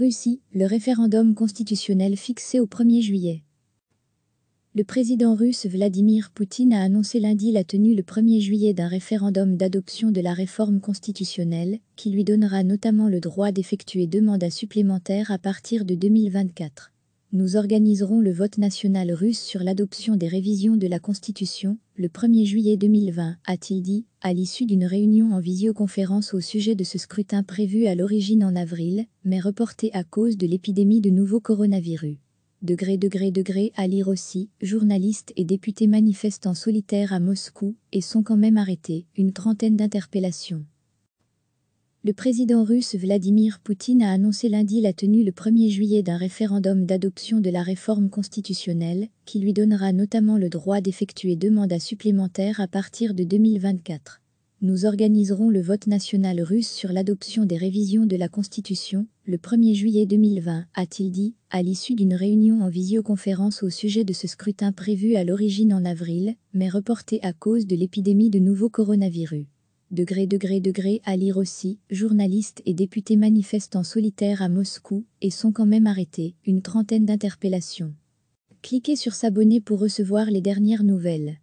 Russie, le référendum constitutionnel fixé au 1er juillet. Le président russe Vladimir Poutine a annoncé lundi la tenue le 1er juillet d'un référendum d'adoption de la réforme constitutionnelle, qui lui donnera notamment le droit d'effectuer deux mandats supplémentaires à partir de 2024. Nous organiserons le vote national russe sur l'adoption des révisions de la Constitution le 1er juillet 2020, a-t-il dit, à l'issue d'une réunion en visioconférence au sujet de ce scrutin prévu à l'origine en avril, mais reporté à cause de l'épidémie de nouveau coronavirus. Degré, degré, degré, à lire aussi, journalistes et députés manifestent en solitaire à Moscou et sont quand même arrêtés, une trentaine d'interpellations. Le président russe Vladimir Poutine a annoncé lundi la tenue le 1er juillet d'un référendum d'adoption de la réforme constitutionnelle, qui lui donnera notamment le droit d'effectuer deux mandats supplémentaires à partir de 2024. Nous organiserons le vote national russe sur l'adoption des révisions de la Constitution le 1er juillet 2020, a-t-il dit, à l'issue d'une réunion en visioconférence au sujet de ce scrutin prévu à l'origine en avril, mais reporté à cause de l'épidémie de nouveau coronavirus degré degré degré Ali Rossi, journaliste et députés manifeste en solitaire à Moscou, et sont quand même arrêtés, une trentaine d'interpellations. Cliquez sur s'abonner pour recevoir les dernières nouvelles.